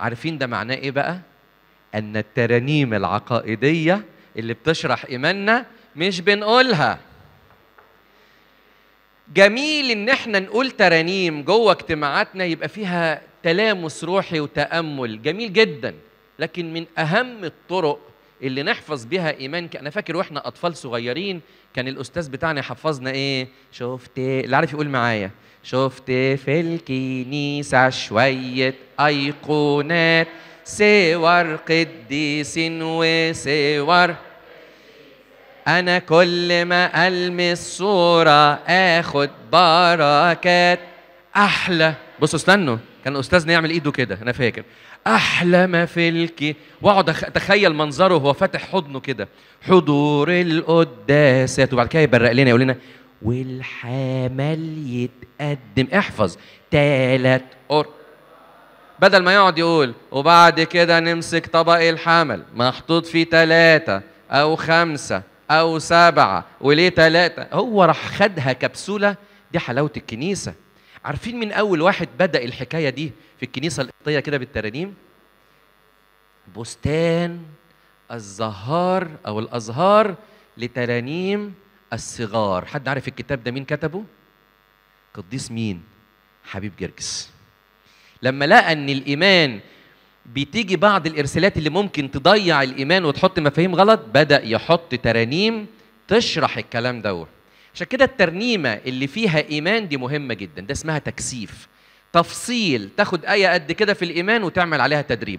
عارفين ده معناه ايه بقى؟ ان الترانيم العقائديه اللي بتشرح ايماننا مش بنقولها جميل ان احنا نقول ترانيم جوه اجتماعاتنا يبقى فيها تلامس روحي وتامل جميل جدا لكن من اهم الطرق اللي نحفظ بها ايمان انا فاكر واحنا اطفال صغيرين كان الاستاذ بتاعنا يحفظنا ايه شفت اللي عارف يقول معايا شفت في الكنيسه شويه ايقونات سوار قديس وسوار انا كل ما المس صوره اخد بركات احلى بصوا استنوا كان استاذنا يعمل ايده كده انا فاكر ما في الكي واقعد اتخيل منظره وهو فاتح حضنه كده حضور القداسات وبعد كده يبرق لنا يقول لنا والحمل يتقدم احفظ تالت قر بدل ما يقعد يقول وبعد كده نمسك طبق الحمل محطوط فيه تلاتة أو خمسة أو سبعة وليه تلاتة هو راح خدها كبسولة دي حلاوة الكنيسة عارفين مين اول واحد بدا الحكايه دي في الكنيسه القبطيه كده بالترانيم بستان الزهار او الازهار لترانيم الصغار حد عارف الكتاب ده مين كتبه قديس مين حبيب جرجس لما لقى ان الايمان بتيجي بعض الارسالات اللي ممكن تضيع الايمان وتحط مفاهيم غلط بدا يحط ترانيم تشرح الكلام دوت عشان كده الترنيمه اللي فيها ايمان دي مهمه جدا ده اسمها تكثيف تفصيل تاخد ايه قد كده في الايمان وتعمل عليها تدريب